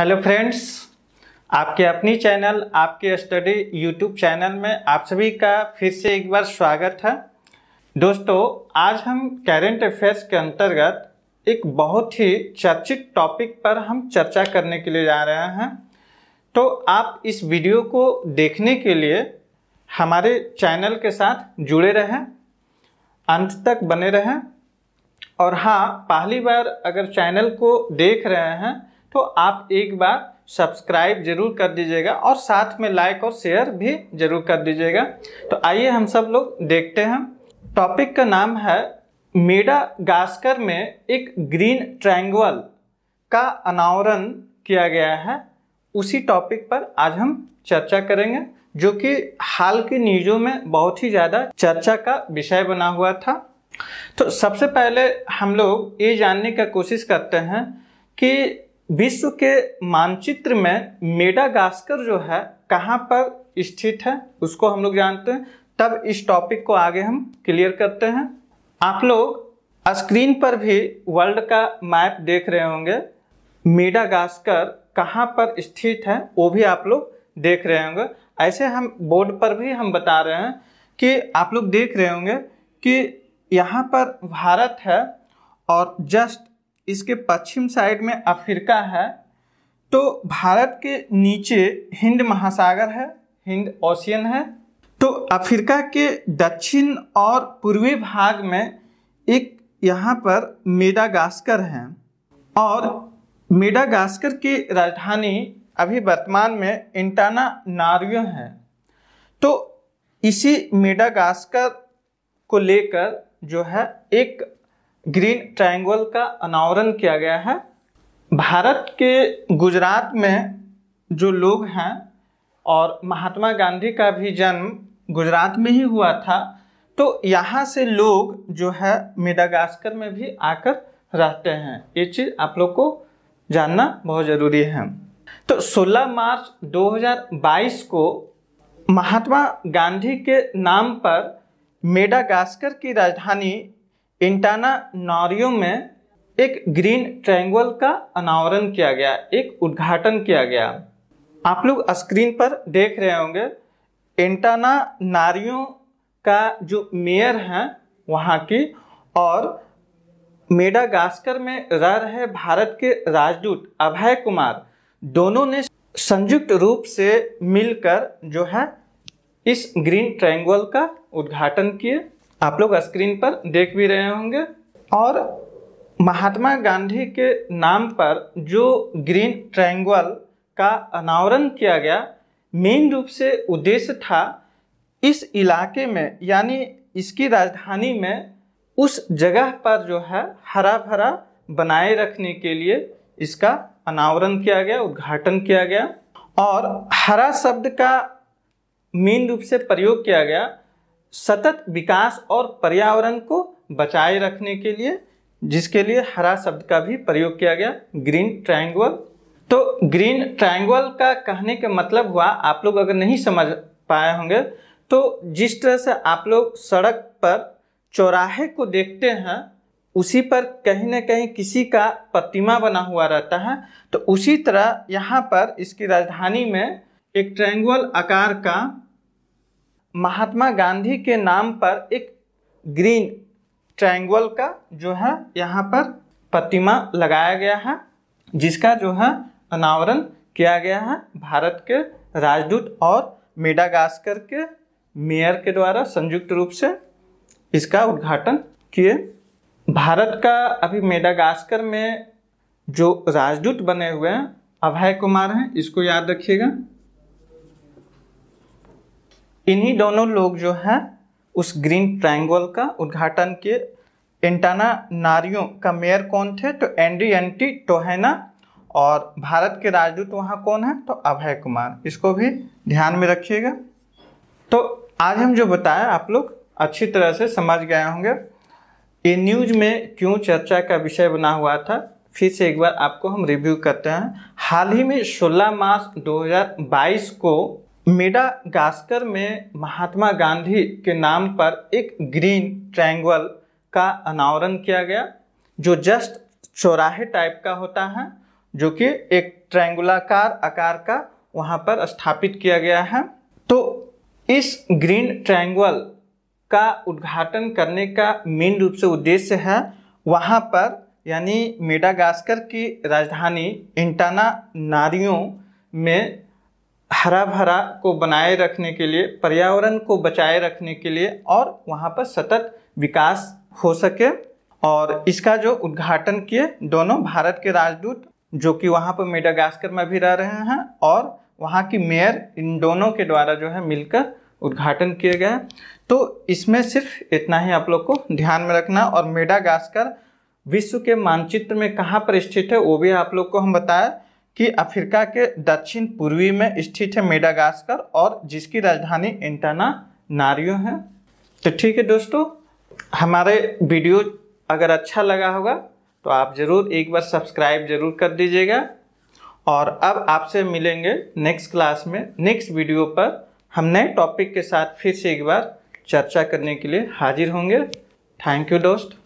hello friends आपके अपनी channel आपके स्टडी यूट्यूब चैनल में आप सभी का फिर से एक बार स्वागत है दोस्तों आज हम करेंट अफेयर्स के अंतर्गत एक बहुत ही चर्चित टॉपिक पर हम चर्चा करने के लिए जा रहे हैं तो आप इस वीडियो को देखने के लिए हमारे चैनल के साथ जुड़े रहें अंत तक बने रहें और हाँ पहली बार अगर चैनल को देख रहे हैं तो आप एक बार सब्सक्राइब जरूर कर दीजिएगा और साथ में लाइक और शेयर भी जरूर कर दीजिएगा तो आइए हम सब लोग देखते हैं टॉपिक का नाम है मेडा गास्कर में एक ग्रीन ट्रैंगल का अनावरण किया गया है उसी टॉपिक पर आज हम चर्चा करेंगे जो कि हाल की न्यूज़ों में बहुत ही ज़्यादा चर्चा का विषय बना हुआ था तो सबसे पहले हम लोग ये जानने का कोशिश करते हैं कि विश्व के मानचित्र में मेडागास्कर जो है कहाँ पर स्थित है उसको हम लोग जानते हैं तब इस टॉपिक को आगे हम क्लियर करते हैं आप लोग स्क्रीन पर भी वर्ल्ड का मैप देख रहे होंगे मेडागास्कर कहाँ पर स्थित है वो भी आप लोग देख रहे होंगे ऐसे हम बोर्ड पर भी हम बता रहे हैं कि आप लोग देख रहे होंगे कि यहाँ पर भारत है और जस्ट इसके पश्चिम साइड में अफ्रीका है तो भारत के नीचे हिंद महासागर है हिंद ओशियन है तो अफ्रीका के दक्षिण और पूर्वी भाग में एक यहाँ पर मेडागास्कर है और मेडागास्कर की राजधानी अभी वर्तमान में इंटाना नार्वियो है तो इसी मेडागास्कर को लेकर जो है एक ग्रीन ट्रायंगल का अनावरण किया गया है भारत के गुजरात में जो लोग हैं और महात्मा गांधी का भी जन्म गुजरात में ही हुआ था तो यहाँ से लोग जो है मेडागास्कर में भी आकर रहते हैं ये चीज़ आप लोग को जानना बहुत ज़रूरी है तो 16 मार्च 2022 को महात्मा गांधी के नाम पर मेडागास्कर की राजधानी इंटाना नारियो में एक ग्रीन ट्रायंगल का अनावरण किया गया एक उद्घाटन किया गया आप लोग स्क्रीन पर देख रहे होंगे इंटाना नारियो का जो मेयर है वहाँ की और मेडागास्कर में रह रहे भारत के राजदूत अभय कुमार दोनों ने संयुक्त रूप से मिलकर जो है इस ग्रीन ट्रायंगल का उद्घाटन किए आप लोग स्क्रीन पर देख भी रहे होंगे और महात्मा गांधी के नाम पर जो ग्रीन ट्रायंगल का अनावरण किया गया मेन रूप से उद्देश्य था इस इलाके में यानी इसकी राजधानी में उस जगह पर जो है हरा भरा बनाए रखने के लिए इसका अनावरण किया गया उद्घाटन किया गया और हरा शब्द का मेन रूप से प्रयोग किया गया सतत विकास और पर्यावरण को बचाए रखने के लिए जिसके लिए हरा शब्द का भी प्रयोग किया गया ग्रीन ट्रायंगल तो ग्रीन ट्रायंगल का कहने का मतलब हुआ आप लोग अगर नहीं समझ पाए होंगे तो जिस तरह से आप लोग सड़क पर चौराहे को देखते हैं उसी पर कहीं ना कहीं किसी का प्रतिमा बना हुआ रहता है तो उसी तरह यहाँ पर इसकी राजधानी में एक ट्रायंगल आकार का महात्मा गांधी के नाम पर एक ग्रीन ट्रायंगल का जो है यहाँ पर प्रतिमा लगाया गया है जिसका जो है अनावरण किया गया है भारत के राजदूत और मेडागास्कर के मेयर के द्वारा संयुक्त रूप से इसका उद्घाटन किए भारत का अभी मेडागास्कर में जो राजदूत बने हुए हैं अभय कुमार हैं इसको याद रखिएगा इन्हीं दोनों लोग जो हैं उस ग्रीन ट्रायंगल का उद्घाटन के एंटाना नारियों का मेयर कौन थे तो एंड्री एंटी टोहेना और भारत के राजदूत वहाँ कौन है तो अभय कुमार इसको भी ध्यान में रखिएगा तो आज हम जो बताया आप लोग अच्छी तरह से समझ गए होंगे ये न्यूज में क्यों चर्चा का विषय बना हुआ था फिर से एक बार आपको हम रिव्यू करते हैं हाल ही में 16 मार्च 2022 को मेडागास्कर में महात्मा गांधी के नाम पर एक ग्रीन ट्रायंगल का अनावरण किया गया जो जस्ट चौराहे टाइप का होता है जो कि एक ट्रायंगुलाकार आकार का वहाँ पर स्थापित किया गया है तो इस ग्रीन ट्रायंगल का उद्घाटन करने का मेन रूप से उद्देश्य है वहाँ पर यानी मेडागास्कर की राजधानी इंटाना नारियों में हरा भरा को बनाए रखने के लिए पर्यावरण को बचाए रखने के लिए और वहाँ पर सतत विकास हो सके और इसका जो उद्घाटन किए दोनों भारत के राजदूत जो कि वहाँ पर मेडागास्कर में भी रह रहे हैं और वहाँ की मेयर इन दोनों के द्वारा जो है मिलकर उद्घाटन किए गए तो इसमें सिर्फ इतना ही आप लोग को ध्यान में रखना और मेडागास्कर विश्व के मानचित्र में कहाँ पर स्थित है वो भी आप लोग को हम बताएं कि अफ्रीका के दक्षिण पूर्वी में स्थित है मेडागास्कर और जिसकी राजधानी इंटाना नारियो है तो ठीक है दोस्तों हमारे वीडियो अगर अच्छा लगा होगा तो आप ज़रूर एक बार सब्सक्राइब जरूर कर दीजिएगा और अब आपसे मिलेंगे नेक्स्ट क्लास में नेक्स्ट वीडियो पर हम नए टॉपिक के साथ फिर से एक बार चर्चा करने के लिए हाजिर होंगे थैंक यू दोस्त